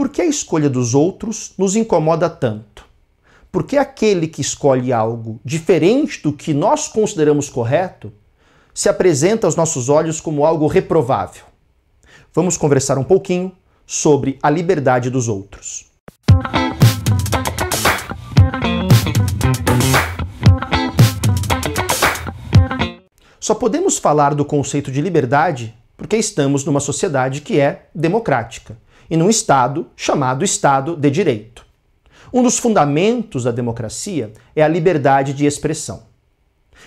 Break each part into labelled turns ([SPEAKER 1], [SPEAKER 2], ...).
[SPEAKER 1] Por que a escolha dos outros nos incomoda tanto? Por que aquele que escolhe algo diferente do que nós consideramos correto se apresenta aos nossos olhos como algo reprovável? Vamos conversar um pouquinho sobre a liberdade dos outros. Só podemos falar do conceito de liberdade porque estamos numa sociedade que é democrática e num Estado chamado Estado de Direito. Um dos fundamentos da democracia é a liberdade de expressão.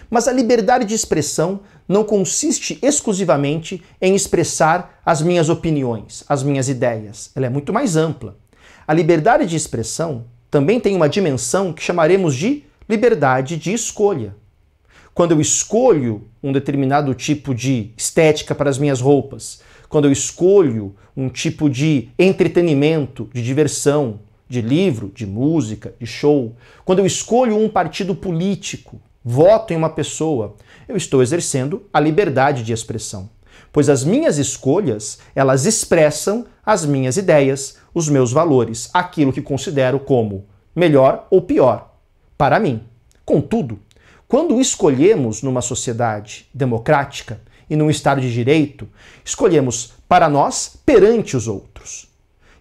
[SPEAKER 1] Mas a liberdade de expressão não consiste exclusivamente em expressar as minhas opiniões, as minhas ideias. Ela é muito mais ampla. A liberdade de expressão também tem uma dimensão que chamaremos de liberdade de escolha. Quando eu escolho um determinado tipo de estética para as minhas roupas, quando eu escolho um tipo de entretenimento, de diversão, de livro, de música, de show, quando eu escolho um partido político, voto em uma pessoa, eu estou exercendo a liberdade de expressão, pois as minhas escolhas, elas expressam as minhas ideias, os meus valores, aquilo que considero como melhor ou pior para mim. Contudo, quando escolhemos numa sociedade democrática, e num Estado de direito, escolhemos para nós perante os outros.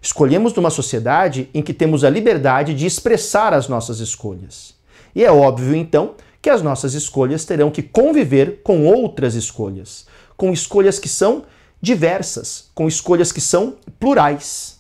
[SPEAKER 1] Escolhemos numa sociedade em que temos a liberdade de expressar as nossas escolhas. E é óbvio, então, que as nossas escolhas terão que conviver com outras escolhas, com escolhas que são diversas, com escolhas que são plurais.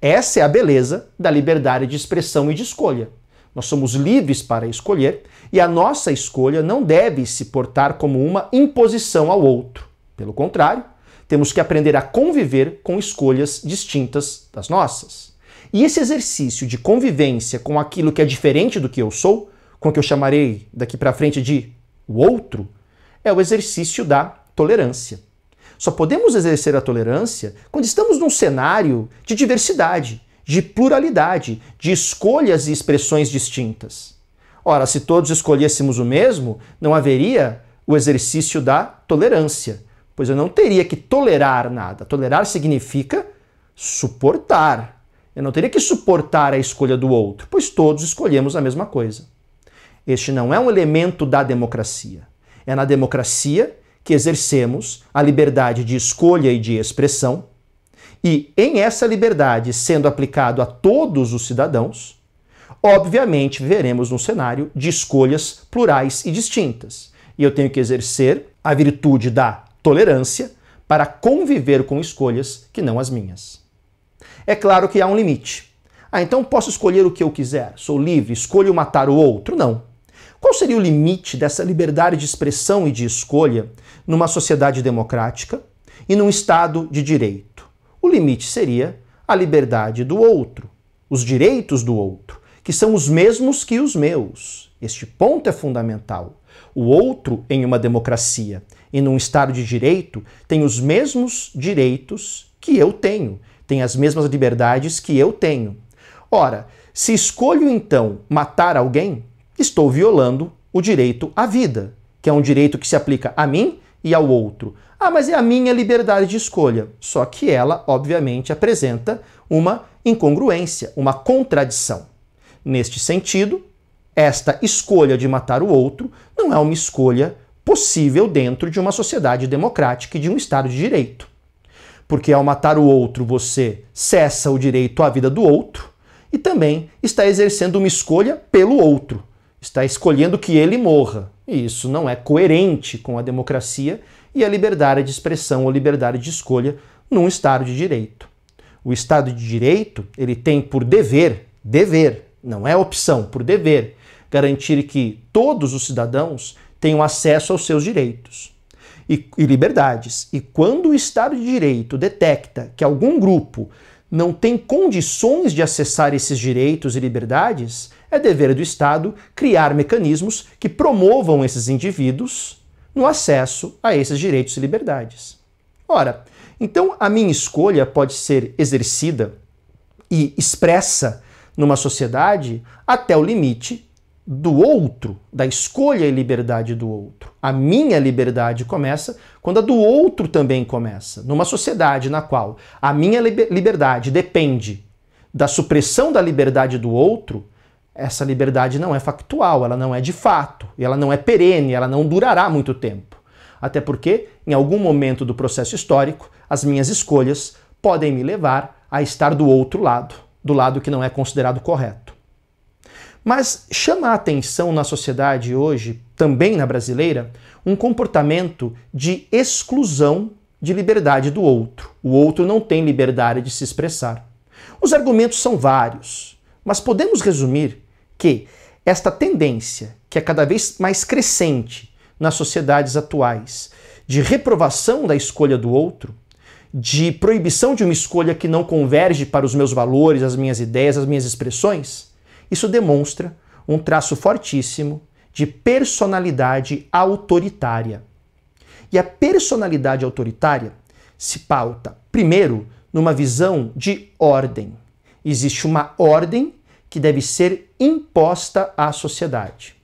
[SPEAKER 1] Essa é a beleza da liberdade de expressão e de escolha. Nós somos livres para escolher e a nossa escolha não deve se portar como uma imposição ao outro. Pelo contrário, temos que aprender a conviver com escolhas distintas das nossas. E esse exercício de convivência com aquilo que é diferente do que eu sou, com o que eu chamarei daqui para frente de o outro, é o exercício da tolerância. Só podemos exercer a tolerância quando estamos num cenário de diversidade, de pluralidade, de escolhas e expressões distintas. Ora, se todos escolhêssemos o mesmo, não haveria o exercício da tolerância, pois eu não teria que tolerar nada. Tolerar significa suportar. Eu não teria que suportar a escolha do outro, pois todos escolhemos a mesma coisa. Este não é um elemento da democracia. É na democracia que exercemos a liberdade de escolha e de expressão e em essa liberdade sendo aplicado a todos os cidadãos, obviamente veremos um cenário de escolhas plurais e distintas. E eu tenho que exercer a virtude da tolerância para conviver com escolhas que não as minhas. É claro que há um limite. Ah, então posso escolher o que eu quiser, sou livre, escolho matar o outro? Não. Qual seria o limite dessa liberdade de expressão e de escolha numa sociedade democrática e num Estado de direito? O limite seria a liberdade do outro, os direitos do outro, que são os mesmos que os meus. Este ponto é fundamental. O outro, em uma democracia, em um Estado de direito, tem os mesmos direitos que eu tenho, tem as mesmas liberdades que eu tenho. Ora, se escolho então matar alguém, estou violando o direito à vida, que é um direito que se aplica a mim e ao outro. Ah, mas é a minha liberdade de escolha. Só que ela, obviamente, apresenta uma incongruência, uma contradição. Neste sentido, esta escolha de matar o outro não é uma escolha possível dentro de uma sociedade democrática e de um Estado de direito. Porque ao matar o outro, você cessa o direito à vida do outro e também está exercendo uma escolha pelo outro. Está escolhendo que ele morra. E isso não é coerente com a democracia e a liberdade de expressão ou liberdade de escolha num Estado de Direito. O Estado de Direito ele tem por dever, dever, não é opção, por dever, garantir que todos os cidadãos tenham acesso aos seus direitos e, e liberdades. E quando o Estado de Direito detecta que algum grupo não tem condições de acessar esses direitos e liberdades, é dever do Estado criar mecanismos que promovam esses indivíduos no acesso a esses direitos e liberdades. Ora, então a minha escolha pode ser exercida e expressa numa sociedade até o limite do outro, da escolha e liberdade do outro. A minha liberdade começa quando a do outro também começa. Numa sociedade na qual a minha liberdade depende da supressão da liberdade do outro, essa liberdade não é factual, ela não é de fato, e ela não é perene, ela não durará muito tempo. Até porque, em algum momento do processo histórico, as minhas escolhas podem me levar a estar do outro lado, do lado que não é considerado correto. Mas chama a atenção na sociedade hoje, também na brasileira, um comportamento de exclusão de liberdade do outro. O outro não tem liberdade de se expressar. Os argumentos são vários, mas podemos resumir que esta tendência, que é cada vez mais crescente nas sociedades atuais, de reprovação da escolha do outro, de proibição de uma escolha que não converge para os meus valores, as minhas ideias, as minhas expressões, isso demonstra um traço fortíssimo de personalidade autoritária. E a personalidade autoritária se pauta, primeiro, numa visão de ordem. Existe uma ordem que deve ser imposta à sociedade.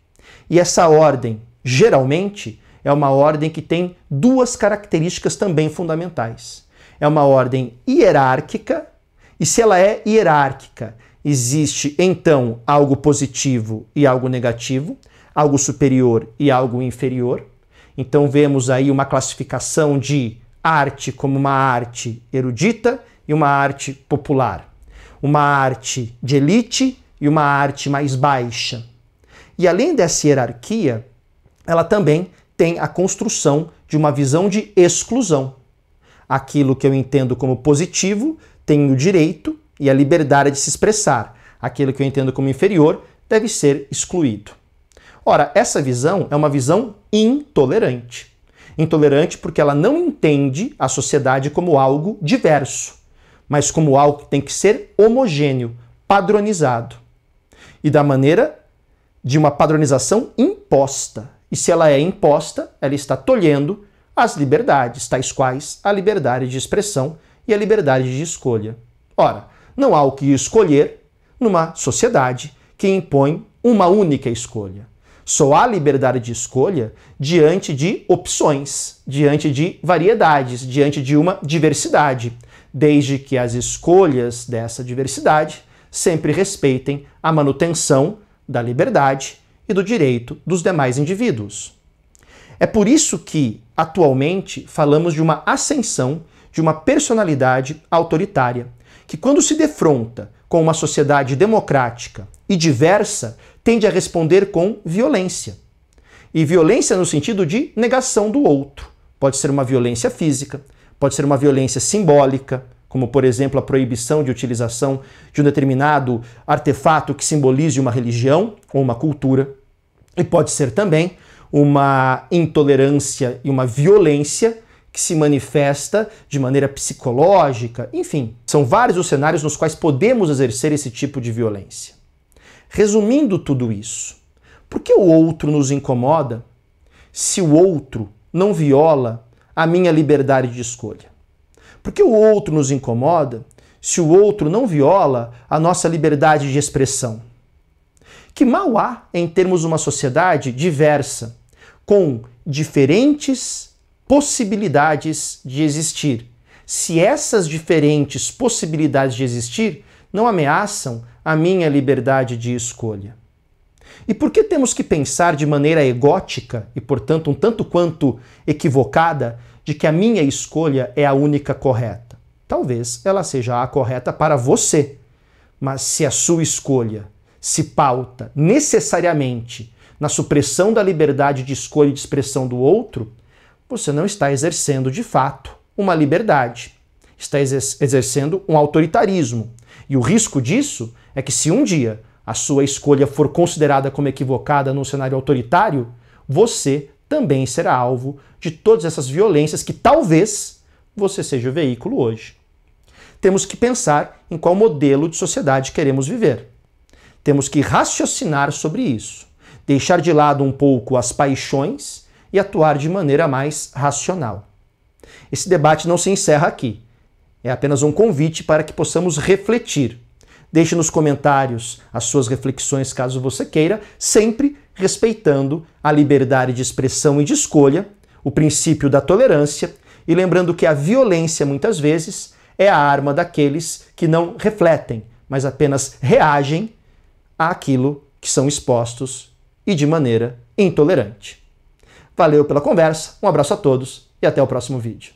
[SPEAKER 1] E essa ordem, geralmente, é uma ordem que tem duas características também fundamentais. É uma ordem hierárquica, e se ela é hierárquica, existe então algo positivo e algo negativo, algo superior e algo inferior. Então vemos aí uma classificação de arte como uma arte erudita e uma arte popular uma arte de elite e uma arte mais baixa. E além dessa hierarquia, ela também tem a construção de uma visão de exclusão. Aquilo que eu entendo como positivo tem o direito e a liberdade de se expressar. Aquilo que eu entendo como inferior deve ser excluído. Ora, essa visão é uma visão intolerante. Intolerante porque ela não entende a sociedade como algo diverso mas como algo que tem que ser homogêneo, padronizado. E da maneira de uma padronização imposta. E se ela é imposta, ela está tolhendo as liberdades, tais quais a liberdade de expressão e a liberdade de escolha. Ora, não há o que escolher numa sociedade que impõe uma única escolha. Só há liberdade de escolha diante de opções, diante de variedades, diante de uma diversidade desde que as escolhas dessa diversidade sempre respeitem a manutenção da liberdade e do direito dos demais indivíduos. É por isso que, atualmente, falamos de uma ascensão de uma personalidade autoritária, que, quando se defronta com uma sociedade democrática e diversa, tende a responder com violência. E violência no sentido de negação do outro. Pode ser uma violência física, Pode ser uma violência simbólica, como por exemplo a proibição de utilização de um determinado artefato que simbolize uma religião ou uma cultura, e pode ser também uma intolerância e uma violência que se manifesta de maneira psicológica, enfim, são vários os cenários nos quais podemos exercer esse tipo de violência. Resumindo tudo isso, por que o outro nos incomoda se o outro não viola a minha liberdade de escolha? Porque o outro nos incomoda se o outro não viola a nossa liberdade de expressão? Que mal há em termos uma sociedade diversa, com diferentes possibilidades de existir, se essas diferentes possibilidades de existir não ameaçam a minha liberdade de escolha? E por que temos que pensar de maneira egótica e, portanto, um tanto quanto equivocada de que a minha escolha é a única correta? Talvez ela seja a correta para você, mas se a sua escolha se pauta necessariamente na supressão da liberdade de escolha e de expressão do outro, você não está exercendo de fato uma liberdade. Está exercendo um autoritarismo. E o risco disso é que, se um dia a sua escolha for considerada como equivocada num cenário autoritário, você também será alvo de todas essas violências que talvez você seja o veículo hoje. Temos que pensar em qual modelo de sociedade queremos viver. Temos que raciocinar sobre isso, deixar de lado um pouco as paixões e atuar de maneira mais racional. Esse debate não se encerra aqui. É apenas um convite para que possamos refletir Deixe nos comentários as suas reflexões caso você queira, sempre respeitando a liberdade de expressão e de escolha, o princípio da tolerância e lembrando que a violência muitas vezes é a arma daqueles que não refletem, mas apenas reagem àquilo que são expostos e de maneira intolerante. Valeu pela conversa, um abraço a todos e até o próximo vídeo.